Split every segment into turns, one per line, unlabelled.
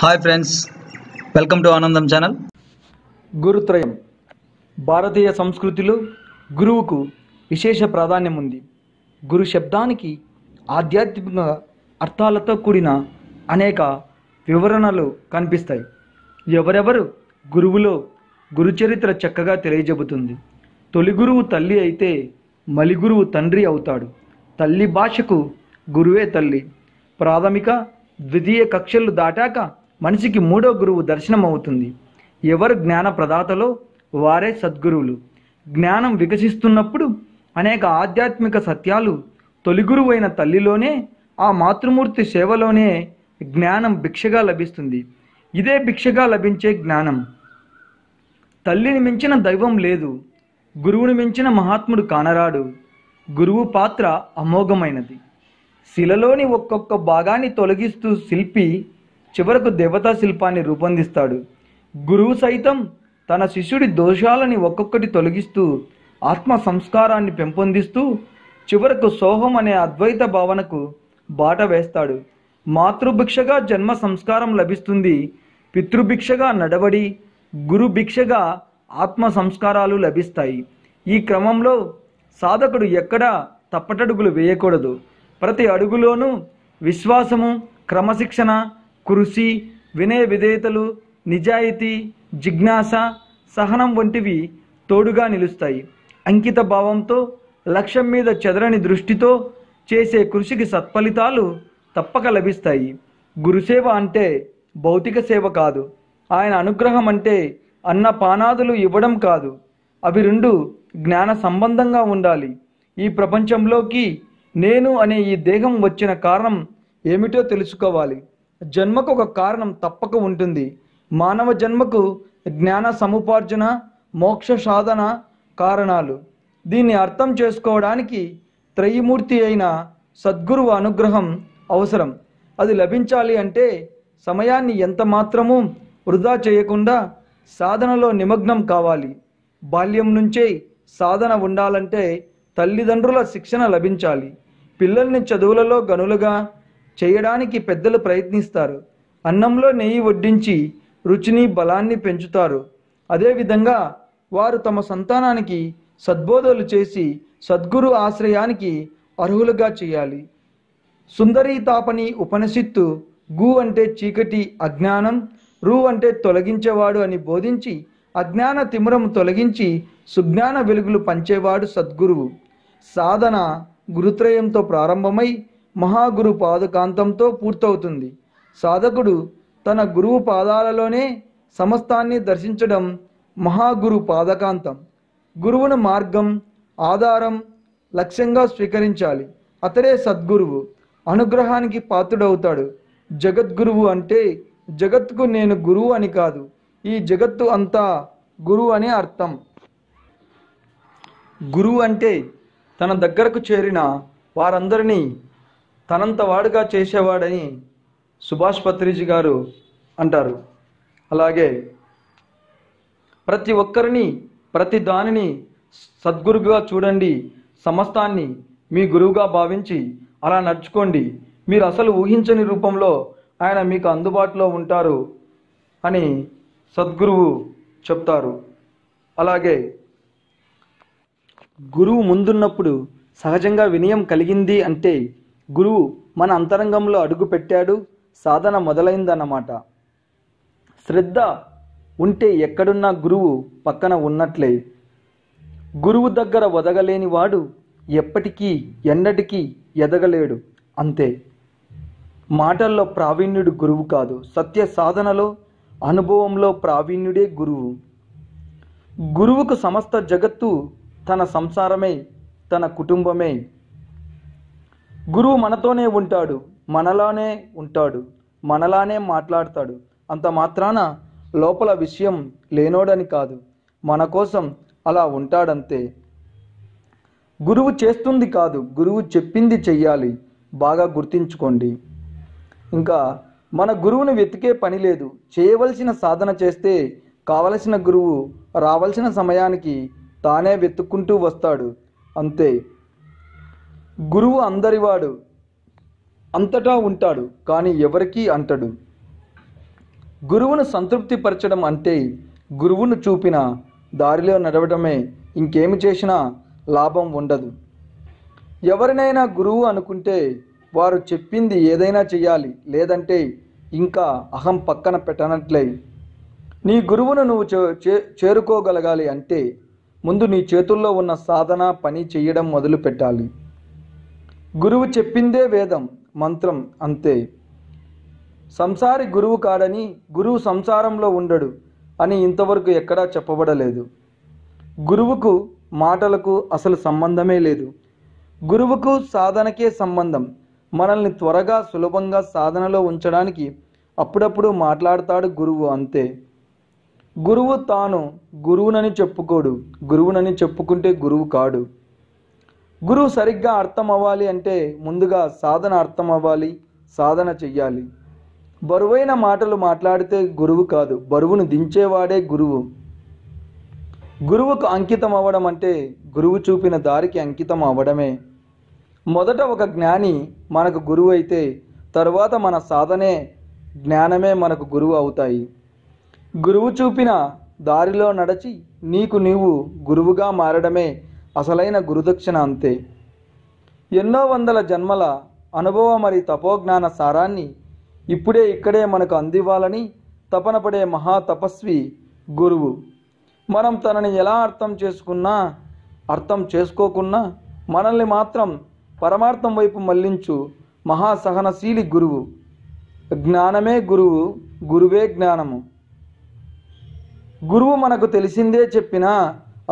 hi friends welcome to Anandam channel గురుత్రయం భారతీయ సంస్కృతిలో గురువుకు విశేష ప్రాధాన్యం ఉంది గురు శబ్దానికి ఆధ్యాత్మిక అర్థాలతో కూడిన అనేక వివరణలు కనిపిస్తాయి ఎవరెవరు గురువులో గురుచరిత్ర చక్కగా తెలియజెబుతుంది తొలి గురువు తల్లి అయితే మలిగురువు తండ్రి అవుతాడు తల్లి భాషకు గురువే తల్లి ప్రాథమిక ద్వితీయ కక్షలు దాటాక మనిషికి మూడో గురువు దర్శనం అవుతుంది ఎవరు జ్ఞాన ప్రదాతలో వారే సద్గురువులు జ్ఞానం వికసిస్తున్నప్పుడు అనేక ఆధ్యాత్మిక సత్యాలు తొలి గురువైన తల్లిలోనే ఆ మాతృమూర్తి సేవలోనే జ్ఞానం భిక్షగా లభిస్తుంది ఇదే భిక్షగా లభించే జ్ఞానం తల్లిని మించిన దైవం లేదు గురువుని మించిన మహాత్ముడు కానరాడు గురువు పాత్ర అమోఘమైనది శిలలోని ఒక్కొక్క భాగాన్ని తొలగిస్తూ శిల్పి చివరకు దేవతా శిల్పాన్ని రూపొందిస్తాడు గురువు సైతం తన శిష్యుడి దోషాలని ఒక్కొక్కటి తొలగిస్తూ ఆత్మ సంస్కారాన్ని పెంపొందిస్తూ చివరకు సోహం అనే అద్వైత భావనకు బాట వేస్తాడు మాతృభిక్షగా జన్మ సంస్కారం లభిస్తుంది పితృభిక్షగా నడవడి గురు భిక్షగా ఆత్మ సంస్కారాలు లభిస్తాయి ఈ క్రమంలో సాధకుడు ఎక్కడా తప్పటడుగులు వేయకూడదు ప్రతి అడుగులోనూ విశ్వాసము క్రమశిక్షణ కృషి వినయ విధేయతలు నిజాయితీ జిజ్ఞాస సహనం వంటివి తోడుగా నిలుస్తాయి అంకిత భావంతో లక్ష్యం మీద చెదరని దృష్టితో చేసే కృషికి సత్ఫలితాలు తప్పక లభిస్తాయి గురుసేవ అంటే భౌతిక సేవ కాదు ఆయన అనుగ్రహం అంటే అన్న పానాదులు ఇవ్వడం కాదు అవి రెండు జ్ఞాన సంబంధంగా ఉండాలి ఈ ప్రపంచంలోకి నేను అనే ఈ దేహం వచ్చిన కారణం ఏమిటో తెలుసుకోవాలి జన్మకు ఒక కారణం తప్పక ఉంటుంది మానవ జన్మకు జ్ఞాన సముపార్జన మోక్ష సాధన కారణాలు దీన్ని అర్థం చేసుకోవడానికి త్రయమూర్తి అయిన సద్గురువు అనుగ్రహం అవసరం అది లభించాలి అంటే సమయాన్ని ఎంత మాత్రమూ వృధా చేయకుండా సాధనలో నిమగ్నం కావాలి బాల్యం నుంచే సాధన ఉండాలంటే తల్లిదండ్రుల శిక్షణ లభించాలి పిల్లల్ని చదువులలో గనులుగా చేయడానికి పెద్దలు ప్రయత్నిస్తారు అన్నంలో నెయ్యి వడ్డించి రుచిని బలాన్ని పెంచుతారు అదేవిధంగా వారు తమ సంతానానికి సద్బోధలు చేసి సద్గురు ఆశ్రయానికి అర్హులుగా చేయాలి సుందరి తాపని ఉపనిషత్తు గు అంటే చీకటి అజ్ఞానం రు అంటే తొలగించేవాడు అని బోధించి అజ్ఞాన తిమురము తొలగించి సుజ్ఞాన వెలుగులు పంచేవాడు సద్గురువు సాధన గురుత్రయంతో ప్రారంభమై మహాగురు పాదకాంతంతో పూర్తవుతుంది సాధకుడు తన గురువు పాదాలలోనే సమస్తాన్ని దర్శించడం మహాగురు పాదకాంతం గురువును మార్గం ఆధారం లక్ష్యంగా స్వీకరించాలి అతడే సద్గురువు అనుగ్రహానికి పాత్రుడవుతాడు జగద్గురువు అంటే జగత్కు నేను గురువు అని కాదు ఈ జగత్తు అంతా గురువు అనే అర్థం గురువు అంటే తన దగ్గరకు చేరిన వారందరినీ తనంత వాడుగా చేసేవాడని సుభాష్ పత్రిజీ గారు అంటారు అలాగే ప్రతి ఒక్కరిని ప్రతి దానిని సద్గురుగా చూడండి సమస్తాన్ని మీ గురువుగా భావించి అలా నడుచుకోండి మీరు అసలు ఊహించని రూపంలో ఆయన మీకు అందుబాటులో ఉంటారు అని సద్గురువు చెప్తారు అలాగే గురువు ముందున్నప్పుడు సహజంగా వినయం కలిగింది అంటే గురువు మన అంతరంగంలో అడుగు పెట్టాడు సాధన మొదలైందన్నమాట శ్రద్ధ ఉంటే ఎక్కడున్నా గురువు పక్కన ఉన్నట్లే గురువు దగ్గర వదగలేని వాడు ఎప్పటికీ ఎన్నటికీ ఎదగలేడు అంతే మాటల్లో ప్రావీణ్యుడు గురువు కాదు సత్య సాధనలో అనుభవంలో ప్రావీణ్యుడే గురువు గురువుకు సమస్త జగత్తు తన సంసారమే తన కుటుంబమే గురువు మనతోనే ఉంటాడు మనలానే ఉంటాడు మనలానే మాట్లాడతాడు అంత మాత్రాన లోపల విషయం లేనోడని కాదు మన కోసం అలా ఉంటాడంతే గురువు చేస్తుంది కాదు గురువు చెప్పింది చెయ్యాలి బాగా గుర్తించుకోండి ఇంకా మన గురువును వెతికే పని లేదు చేయవలసిన సాధన చేస్తే కావలసిన గురువు రావలసిన సమయానికి తానే వెతుక్కుంటూ వస్తాడు అంతే గురువు అందరివాడు అంతటా ఉంటాడు కానీ ఎవరికీ అంటడు గురువును సంతృప్తిపరచడం అంటే గురువును చూపిన దారిలో నడవడమే ఇంకేమి చేసినా లాభం ఉండదు ఎవరినైనా గురువు అనుకుంటే వారు చెప్పింది ఏదైనా చేయాలి లేదంటే ఇంకా అహం పక్కన పెట్టనట్లే నీ గురువును నువ్వు చే చేరుకోగలగాలి అంటే ముందు నీ చేతుల్లో ఉన్న సాధన పని చేయడం మొదలు పెట్టాలి గురువు చెప్పిందే వేదం మంత్రం అంతే సంసారి గురువు కాడని గురువు సంసారంలో ఉండడు అని ఇంతవరకు ఎక్కడా చెప్పబడలేదు గురువుకు మాటలకు అసలు సంబంధమే లేదు గురువుకు సాధనకే సంబంధం మనల్ని త్వరగా సులభంగా సాధనలో ఉంచడానికి అప్పుడప్పుడు మాట్లాడతాడు గురువు అంతే గురువు తాను గురువునని చెప్పుకోడు గురువునని చెప్పుకుంటే గురువు కాడు గురువు సరిగ్గా అర్థం అవ్వాలి అంటే ముందుగా సాధన అర్థం అవ్వాలి సాధన చెయ్యాలి బరువైన మాటలు మాట్లాడితే గురువు కాదు బరువును దించేవాడే గురువు గురువుకు అంకితం అవ్వడం అంటే గురువు చూపిన దారికి అంకితం అవ్వడమే మొదట ఒక జ్ఞాని మనకు గురువు అయితే తరువాత మన సాధనే జ్ఞానమే మనకు గురువు అవుతాయి గురువు చూపిన దారిలో నడచి నీకు నీవు గురువుగా మారడమే అసలైన గురుదక్షిణ అంతే ఎన్నో వందల జన్మల అనుభవ మరి తపోజ్ఞాన సారాన్ని ఇప్పుడే ఇక్కడే మనకు అందివ్వాలని తపనపడే మహాతపస్వి గురువు మనం తనని ఎలా అర్థం చేసుకున్నా అర్థం చేసుకోకున్నా మనల్ని మాత్రం పరమార్థం వైపు మళ్లించు మహాసహనశీలి గురువు జ్ఞానమే గురువు గురువే జ్ఞానము గురువు మనకు తెలిసిందే చెప్పినా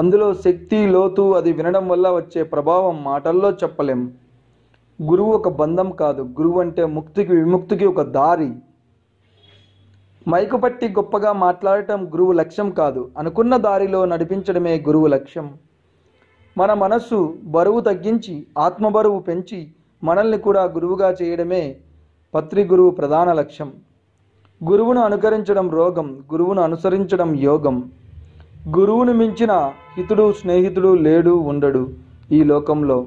అందులో శక్తి లోతు అది వినడం వల్ల వచ్చే ప్రభావం మాటల్లో చెప్పలేం గురువు ఒక బంధం కాదు గురువు అంటే ముక్తికి విముక్తికి ఒక దారి మైకు పట్టి గొప్పగా మాట్లాడటం గురువు లక్ష్యం కాదు అనుకున్న దారిలో నడిపించడమే గురువు లక్ష్యం మన మనస్సు బరువు తగ్గించి ఆత్మ బరువు పెంచి మనల్ని కూడా గురువుగా చేయడమే పత్రి గురువు ప్రధాన లక్ష్యం గురువును అనుకరించడం రోగం గురువును అనుసరించడం యోగం గురువును మించిన హితుడు స్నేహితుడు లేడు ఉండడు ఈ లోకంలో